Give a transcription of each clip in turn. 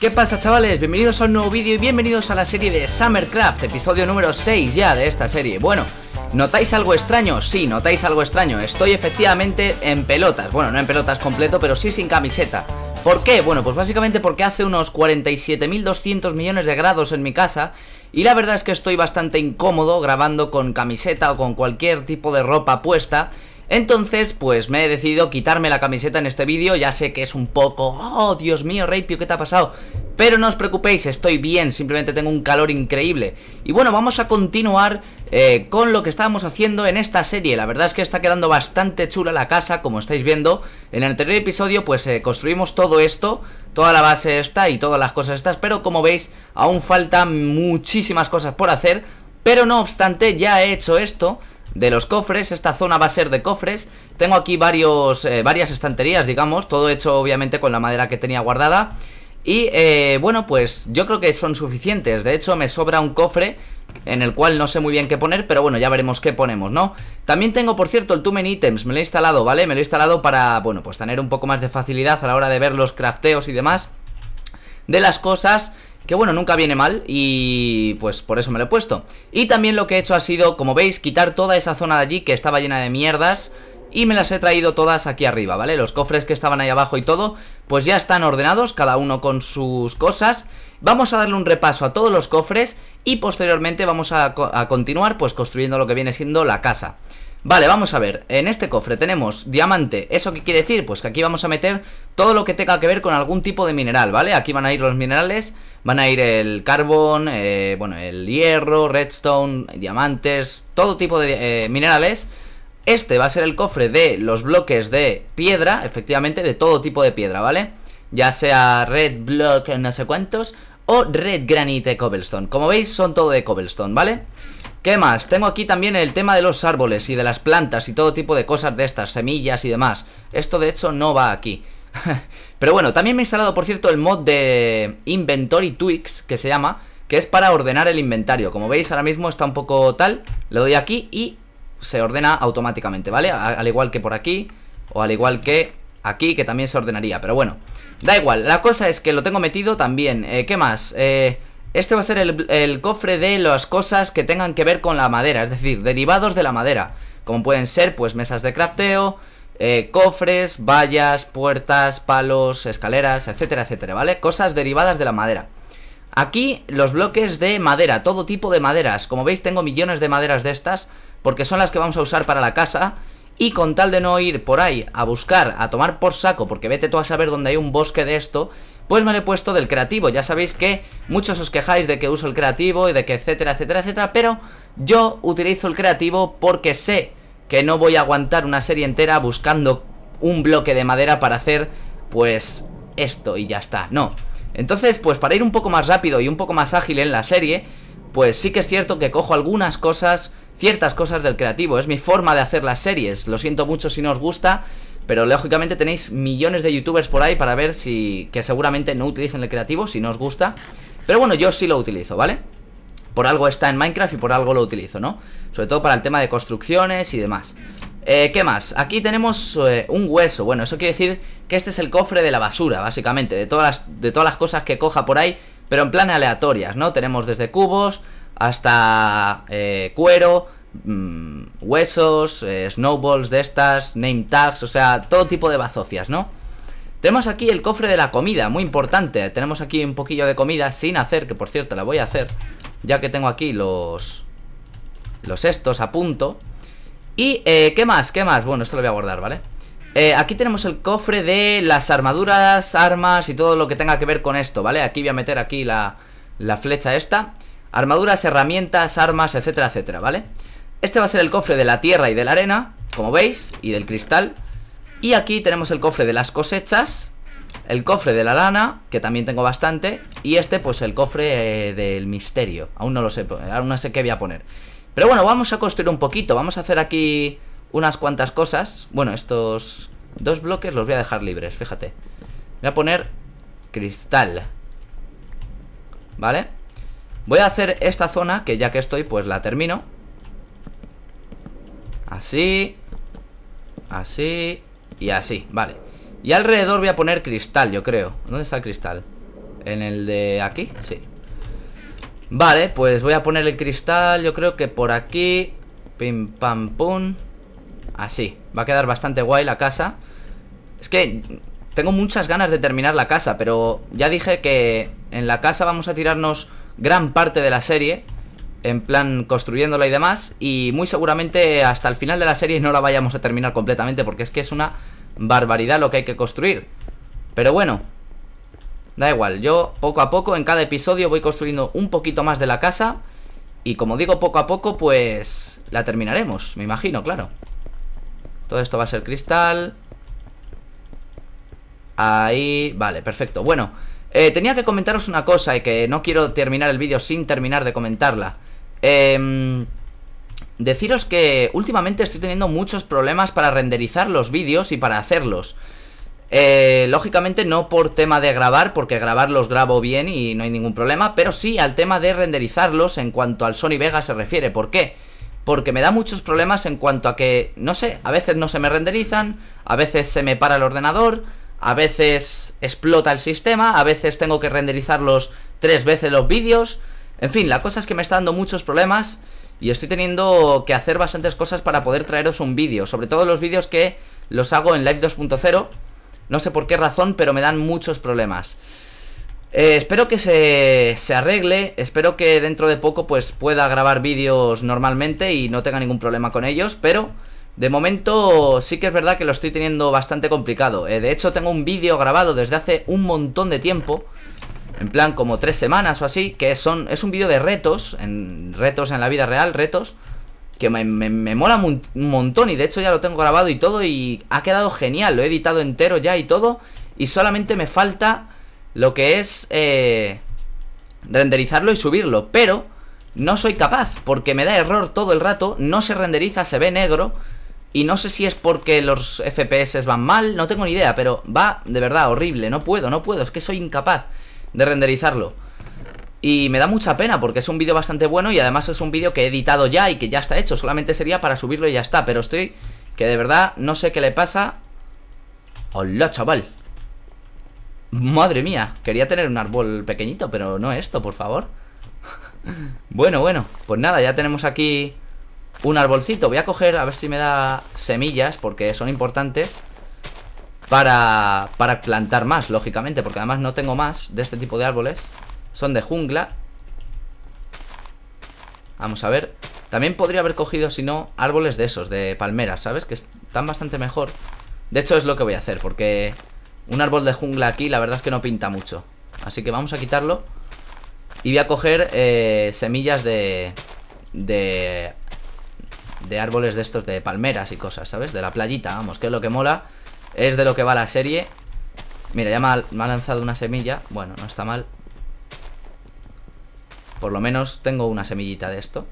¿Qué pasa chavales? Bienvenidos a un nuevo vídeo y bienvenidos a la serie de Summercraft, episodio número 6 ya de esta serie Bueno, ¿notáis algo extraño? Sí, notáis algo extraño, estoy efectivamente en pelotas Bueno, no en pelotas completo, pero sí sin camiseta ¿Por qué? Bueno, pues básicamente porque hace unos 47.200 millones de grados en mi casa y la verdad es que estoy bastante incómodo grabando con camiseta o con cualquier tipo de ropa puesta entonces, pues me he decidido quitarme la camiseta en este vídeo, ya sé que es un poco... ¡Oh, Dios mío, Reipio, qué te ha pasado! Pero no os preocupéis, estoy bien, simplemente tengo un calor increíble. Y bueno, vamos a continuar eh, con lo que estábamos haciendo en esta serie. La verdad es que está quedando bastante chula la casa, como estáis viendo. En el anterior episodio, pues eh, construimos todo esto, toda la base esta y todas las cosas estas. Pero como veis, aún faltan muchísimas cosas por hacer. Pero no obstante, ya he hecho esto de los cofres, esta zona va a ser de cofres Tengo aquí varios, eh, varias estanterías, digamos, todo hecho obviamente con la madera que tenía guardada Y eh, bueno, pues yo creo que son suficientes, de hecho me sobra un cofre en el cual no sé muy bien qué poner, pero bueno, ya veremos qué ponemos, ¿no? También tengo, por cierto, el Tumen Items, me lo he instalado, ¿vale? Me lo he instalado para, bueno, pues tener un poco más de facilidad a la hora de ver los crafteos y demás de las cosas que bueno, nunca viene mal y pues por eso me lo he puesto. Y también lo que he hecho ha sido, como veis, quitar toda esa zona de allí que estaba llena de mierdas y me las he traído todas aquí arriba, ¿vale? Los cofres que estaban ahí abajo y todo, pues ya están ordenados, cada uno con sus cosas. Vamos a darle un repaso a todos los cofres y posteriormente vamos a, a continuar pues construyendo lo que viene siendo la casa. Vale, vamos a ver, en este cofre tenemos diamante, ¿eso qué quiere decir? Pues que aquí vamos a meter todo lo que tenga que ver con algún tipo de mineral, ¿vale? Aquí van a ir los minerales, van a ir el carbón, eh, bueno, el hierro, redstone, diamantes, todo tipo de eh, minerales Este va a ser el cofre de los bloques de piedra, efectivamente, de todo tipo de piedra, ¿vale? Ya sea red block no sé cuántos o red granite cobblestone, como veis son todo de cobblestone, ¿vale? vale ¿Qué más? Tengo aquí también el tema de los árboles y de las plantas y todo tipo de cosas de estas, semillas y demás. Esto de hecho no va aquí. Pero bueno, también me he instalado por cierto el mod de Inventory Tweaks, que se llama, que es para ordenar el inventario. Como veis ahora mismo está un poco tal, le doy aquí y se ordena automáticamente, ¿vale? Al igual que por aquí, o al igual que aquí, que también se ordenaría, pero bueno. Da igual, la cosa es que lo tengo metido también. Eh, ¿Qué más? Eh, este va a ser el, cofre de las cosas que tengan que ver con la madera, es decir, derivados de la madera. Como pueden ser, pues, mesas de crafteo, eh, cofres, vallas, puertas, palos, escaleras, etcétera, etcétera, ¿vale? Cosas derivadas de la madera. Aquí los bloques de madera, todo tipo de maderas. Como veis tengo millones de maderas de estas, porque son las que vamos a usar para la casa. Y con tal de no ir por ahí a buscar, a tomar por saco, porque vete tú a saber dónde hay un bosque de esto, pues me lo he puesto del creativo. Ya sabéis que muchos os quejáis de que uso el creativo y de que etcétera, etcétera, etcétera, pero yo utilizo el creativo porque sé que no voy a aguantar una serie entera buscando un bloque de madera para hacer, pues, esto y ya está. No. Entonces, pues para ir un poco más rápido y un poco más ágil en la serie, pues sí que es cierto que cojo algunas cosas, ciertas cosas del creativo. Es mi forma de hacer las series. Lo siento mucho si no os gusta, pero lógicamente tenéis millones de youtubers por ahí para ver si... Que seguramente no utilicen el creativo, si no os gusta. Pero bueno, yo sí lo utilizo, ¿vale? Por algo está en Minecraft y por algo lo utilizo, ¿no? Sobre todo para el tema de construcciones y demás. Eh, ¿Qué más? Aquí tenemos eh, un hueso. Bueno, eso quiere decir que este es el cofre de la basura, básicamente. De todas las, de todas las cosas que coja por ahí, pero en plan aleatorias, ¿no? Tenemos desde cubos hasta eh, cuero... Mmm, huesos, eh, snowballs de estas, name tags, o sea, todo tipo de bazofias, ¿no? Tenemos aquí el cofre de la comida, muy importante. Tenemos aquí un poquillo de comida sin hacer, que por cierto la voy a hacer, ya que tengo aquí los... Los estos a punto. Y, eh, ¿qué más? ¿Qué más? Bueno, esto lo voy a guardar, ¿vale? Eh, aquí tenemos el cofre de las armaduras, armas y todo lo que tenga que ver con esto, ¿vale? Aquí voy a meter aquí la, la flecha esta. Armaduras, herramientas, armas, etcétera, etcétera, ¿vale? vale este va a ser el cofre de la tierra y de la arena, como veis, y del cristal. Y aquí tenemos el cofre de las cosechas, el cofre de la lana, que también tengo bastante, y este pues el cofre eh, del misterio. Aún no lo sé, pues, aún no sé qué voy a poner. Pero bueno, vamos a construir un poquito, vamos a hacer aquí unas cuantas cosas. Bueno, estos dos bloques los voy a dejar libres, fíjate. Voy a poner cristal. ¿Vale? Voy a hacer esta zona, que ya que estoy, pues la termino. Así Así Y así, vale Y alrededor voy a poner cristal, yo creo ¿Dónde está el cristal? ¿En el de aquí? Sí Vale, pues voy a poner el cristal Yo creo que por aquí Pim, pam, pum Así, va a quedar bastante guay la casa Es que tengo muchas ganas de terminar la casa Pero ya dije que en la casa vamos a tirarnos gran parte de la serie en plan construyéndola y demás, y muy seguramente hasta el final de la serie no la vayamos a terminar completamente, porque es que es una barbaridad lo que hay que construir. Pero bueno, da igual, yo poco a poco en cada episodio voy construyendo un poquito más de la casa, y como digo poco a poco, pues la terminaremos, me imagino, claro. Todo esto va a ser cristal. Ahí, vale, perfecto. Bueno, eh, tenía que comentaros una cosa y que no quiero terminar el vídeo sin terminar de comentarla. Eh, deciros que últimamente estoy teniendo muchos problemas para renderizar los vídeos y para hacerlos. Eh, lógicamente no por tema de grabar, porque grabar los grabo bien y no hay ningún problema, pero sí al tema de renderizarlos en cuanto al Sony Vega se refiere. ¿Por qué? Porque me da muchos problemas en cuanto a que, no sé, a veces no se me renderizan, a veces se me para el ordenador, a veces explota el sistema, a veces tengo que renderizarlos tres veces los vídeos, en fin, la cosa es que me está dando muchos problemas y estoy teniendo que hacer bastantes cosas para poder traeros un vídeo. Sobre todo los vídeos que los hago en Live 2.0. No sé por qué razón, pero me dan muchos problemas. Eh, espero que se, arregle, espero que dentro de poco pues pueda grabar vídeos normalmente y no tenga ningún problema con ellos, pero de momento sí que es verdad que lo estoy teniendo bastante complicado. Eh, de hecho tengo un vídeo grabado desde hace un montón de tiempo en plan como tres semanas o así, que son, es un vídeo de retos, en retos en la vida real, retos, que me, mola un montón y de hecho ya lo tengo grabado y todo y ha quedado genial, lo he editado entero ya y todo y solamente me falta lo que es eh, renderizarlo y subirlo, pero no soy capaz porque me da error todo el rato, no se renderiza, se ve negro y no sé si es porque los FPS van mal, no tengo ni idea, pero va de verdad horrible, no puedo, no puedo, es que soy incapaz de renderizarlo Y me da mucha pena porque es un vídeo bastante bueno y además es un vídeo que he editado ya y que ya está hecho Solamente sería para subirlo y ya está, pero estoy que de verdad no sé qué le pasa Hola chaval Madre mía, quería tener un árbol pequeñito, pero no esto, por favor Bueno, bueno, pues nada, ya tenemos aquí un arbolcito Voy a coger, a ver si me da semillas, porque son importantes para, para plantar más, lógicamente Porque además no tengo más de este tipo de árboles Son de jungla Vamos a ver También podría haber cogido, si no, árboles de esos De palmeras, ¿sabes? Que están bastante mejor De hecho es lo que voy a hacer Porque un árbol de jungla aquí la verdad es que no pinta mucho Así que vamos a quitarlo Y voy a coger eh, semillas de... De... De árboles de estos de palmeras y cosas, ¿sabes? De la playita, vamos, que es lo que mola es de lo que va la serie Mira, ya me ha, lanzado una semilla Bueno, no está mal Por lo menos tengo una semillita de esto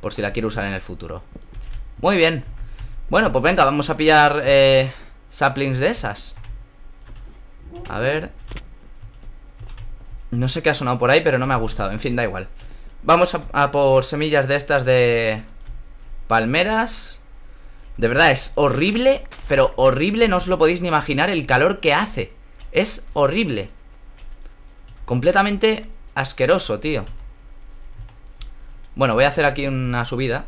Por si la quiero usar en el futuro Muy bien Bueno, pues venga, vamos a pillar eh, Saplings de esas A ver No sé qué ha sonado por ahí, pero no me ha gustado En fin, da igual Vamos a por semillas de estas de palmeras de verdad, es horrible, pero horrible, no os lo podéis ni imaginar el calor que hace. Es horrible. Completamente asqueroso, tío. Bueno, voy a hacer aquí una subida.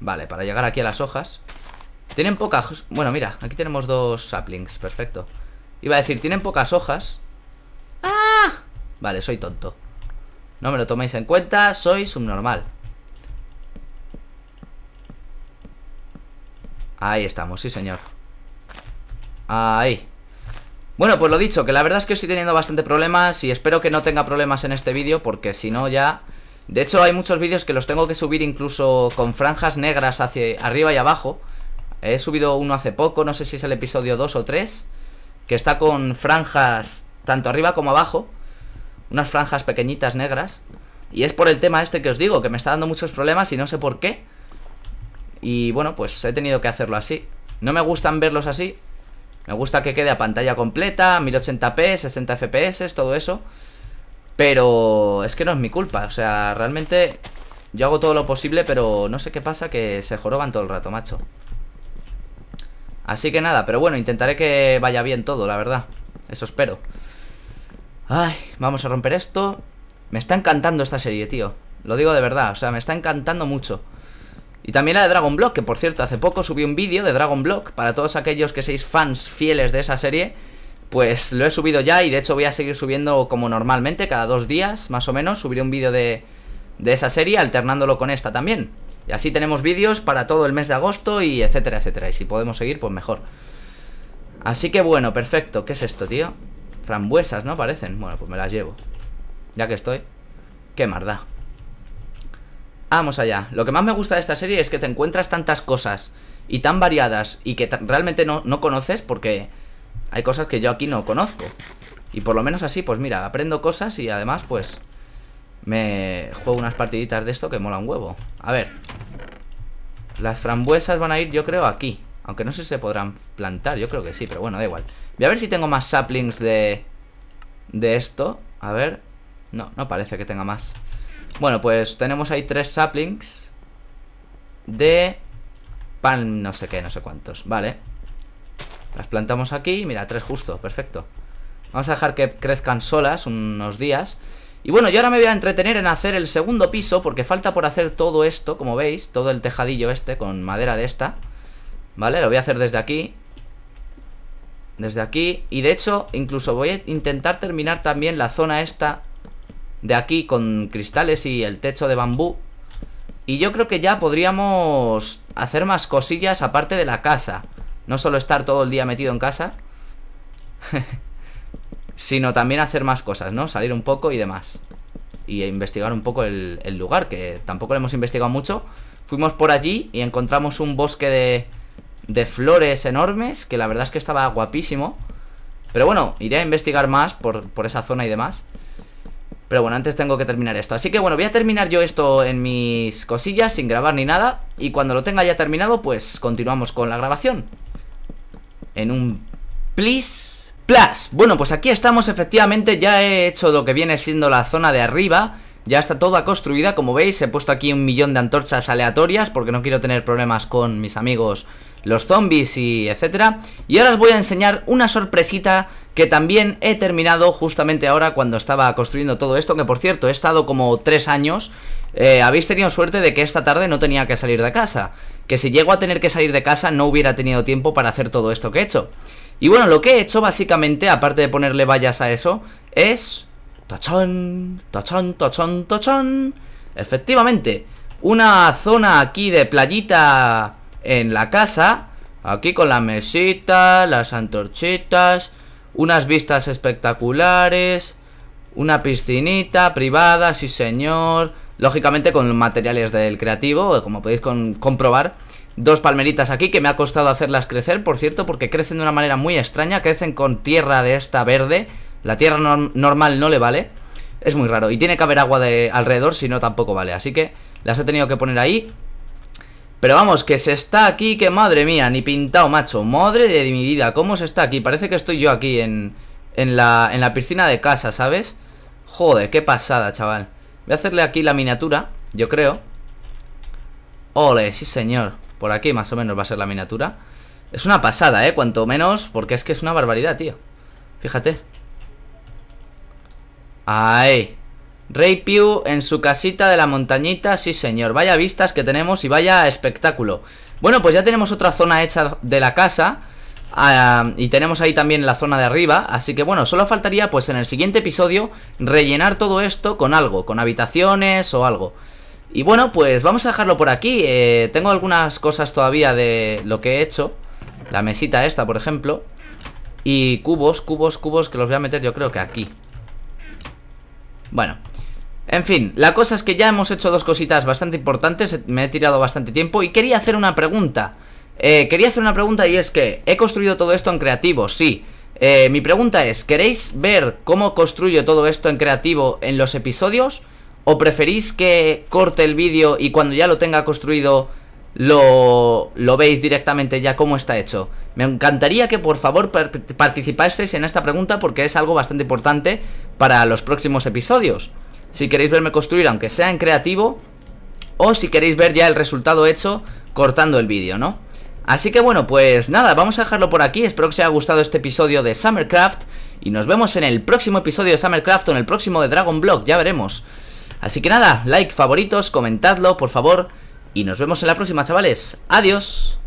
Vale, para llegar aquí a las hojas. Tienen pocas... Bueno, mira, aquí tenemos dos saplings, perfecto. Iba a decir, tienen pocas hojas. ¡Ah! Vale, soy tonto. No me lo toméis en cuenta, soy subnormal. Ahí estamos, sí señor Ahí Bueno, pues lo dicho, que la verdad es que estoy teniendo bastante problemas Y espero que no tenga problemas en este vídeo Porque si no ya... De hecho hay muchos vídeos que los tengo que subir incluso con franjas negras hacia arriba y abajo He subido uno hace poco, no sé si es el episodio 2 o 3 Que está con franjas tanto arriba como abajo Unas franjas pequeñitas negras Y es por el tema este que os digo, que me está dando muchos problemas y no sé por qué y bueno, pues he tenido que hacerlo así. No me gustan verlos así. Me gusta que quede a pantalla completa, 1080p, 60 FPS, todo eso. Pero es que no es mi culpa. O sea, realmente yo hago todo lo posible, pero no sé qué pasa que se joroban todo el rato, macho. Así que nada, pero bueno, intentaré que vaya bien todo, la verdad. Eso espero. Ay, vamos a romper esto. Me está encantando esta serie, tío. Lo digo de verdad, o sea, me está encantando mucho. Y también la de Dragon Block, que por cierto, hace poco subí un vídeo de Dragon Block para todos aquellos que seis fans fieles de esa serie. Pues lo he subido ya y de hecho voy a seguir subiendo como normalmente, cada dos días más o menos, subiré un vídeo de, esa serie alternándolo con esta también. Y así tenemos vídeos para todo el mes de agosto y etcétera, etcétera. Y si podemos seguir, pues mejor. Así que bueno, perfecto. ¿Qué es esto, tío? Frambuesas, ¿no? Parecen. Bueno, pues me las llevo. Ya que estoy. Qué marda. Vamos allá. Lo que más me gusta de esta serie es que te encuentras tantas cosas y tan variadas y que realmente no, conoces porque hay cosas que yo aquí no conozco. Y por lo menos así, pues mira, aprendo cosas y además pues me juego unas partiditas de esto que mola un huevo. A ver. Las frambuesas van a ir yo creo aquí. Aunque no sé si se podrán plantar, yo creo que sí, pero bueno, da igual. Voy a ver si tengo más saplings de... De esto. A ver. No, no parece que tenga más. Bueno, pues tenemos ahí tres saplings de pan no sé qué, no sé cuántos. Vale. Las plantamos aquí. Mira, tres justo. Perfecto. Vamos a dejar que crezcan solas unos días. Y bueno, yo ahora me voy a entretener en hacer el segundo piso porque falta por hacer todo esto, como veis, todo el tejadillo este con madera de esta. ¿Vale? Lo voy a hacer desde aquí. Desde aquí. Y de hecho, incluso voy a intentar terminar también la zona esta de aquí con cristales y el techo de bambú. Y yo creo que ya podríamos hacer más cosillas aparte de la casa. No solo estar todo el día metido en casa, sino también hacer más cosas, ¿no? Salir un poco y demás. Y investigar un poco el, lugar, que tampoco lo hemos investigado mucho. Fuimos por allí y encontramos un bosque de, flores enormes, que la verdad es que estaba guapísimo. Pero bueno, iré a investigar más por, por esa zona y demás. Pero bueno, antes tengo que terminar esto. Así que bueno, voy a terminar yo esto en mis cosillas, sin grabar ni nada. Y cuando lo tenga ya terminado, pues continuamos con la grabación. En un... Please... Plus. Bueno, pues aquí estamos, efectivamente, ya he hecho lo que viene siendo la zona de arriba. Ya está toda construida, como veis, he puesto aquí un millón de antorchas aleatorias porque no quiero tener problemas con mis amigos los zombies y etcétera. Y ahora os voy a enseñar una sorpresita que también he terminado justamente ahora cuando estaba construyendo todo esto, que por cierto he estado como tres años. Eh, habéis tenido suerte de que esta tarde no tenía que salir de casa, que si llego a tener que salir de casa no hubiera tenido tiempo para hacer todo esto que he hecho. Y bueno, lo que he hecho básicamente, aparte de ponerle vallas a eso, es Tachón, tochón, tochón, tochón. Efectivamente, una zona aquí de playita en la casa. Aquí con la mesita, las antorchitas, unas vistas espectaculares, una piscinita privada, sí señor. Lógicamente con materiales del creativo, como podéis comprobar. Dos palmeritas aquí que me ha costado hacerlas crecer, por cierto, porque crecen de una manera muy extraña. Crecen con tierra de esta verde, la tierra normal no le vale. Es muy raro. Y tiene que haber agua de alrededor, si no tampoco vale. Así que las he tenido que poner ahí. Pero vamos, que se está aquí, que madre mía, ni pintado, macho. Madre de mi vida, ¿cómo se está aquí? Parece que estoy yo aquí en, la, en la piscina de casa, ¿sabes? Joder, qué pasada, chaval. Voy a hacerle aquí la miniatura, yo creo. Ole, sí señor. Por aquí más o menos va a ser la miniatura. Es una pasada, ¿eh? Cuanto menos, porque es que es una barbaridad, tío. Fíjate. Ahí. Rey Pew en su casita de la montañita, sí señor. Vaya vistas que tenemos y vaya espectáculo. Bueno, pues ya tenemos otra zona hecha de la casa. Ah, y tenemos ahí también la zona de arriba, así que bueno, solo faltaría pues en el siguiente episodio rellenar todo esto con algo, con habitaciones o algo. Y bueno, pues vamos a dejarlo por aquí, eh, tengo algunas cosas todavía de lo que he hecho, la mesita esta por ejemplo, y cubos, cubos, cubos que los voy a meter yo creo que aquí. Bueno, en fin, la cosa es que ya hemos hecho dos cositas bastante importantes, me he tirado bastante tiempo y quería hacer una pregunta. Eh, quería hacer una pregunta y es que he construido todo esto en creativo, sí. Eh, mi pregunta es, ¿queréis ver cómo construyo todo esto en creativo en los episodios? ¿O preferís que corte el vídeo y cuando ya lo tenga construido lo, lo veis directamente ya cómo está hecho? Me encantaría que por favor participaseis en esta pregunta porque es algo bastante importante para los próximos episodios. Si queréis verme construir, aunque sea en creativo, o si queréis ver ya el resultado hecho cortando el vídeo, ¿no? Así que bueno, pues nada, vamos a dejarlo por aquí, espero que os haya gustado este episodio de Summercraft, y nos vemos en el próximo episodio de Summercraft o en el próximo de Dragon Block, ya veremos. Así que nada, like, favoritos, comentadlo, por favor, y nos vemos en la próxima, chavales. Adiós.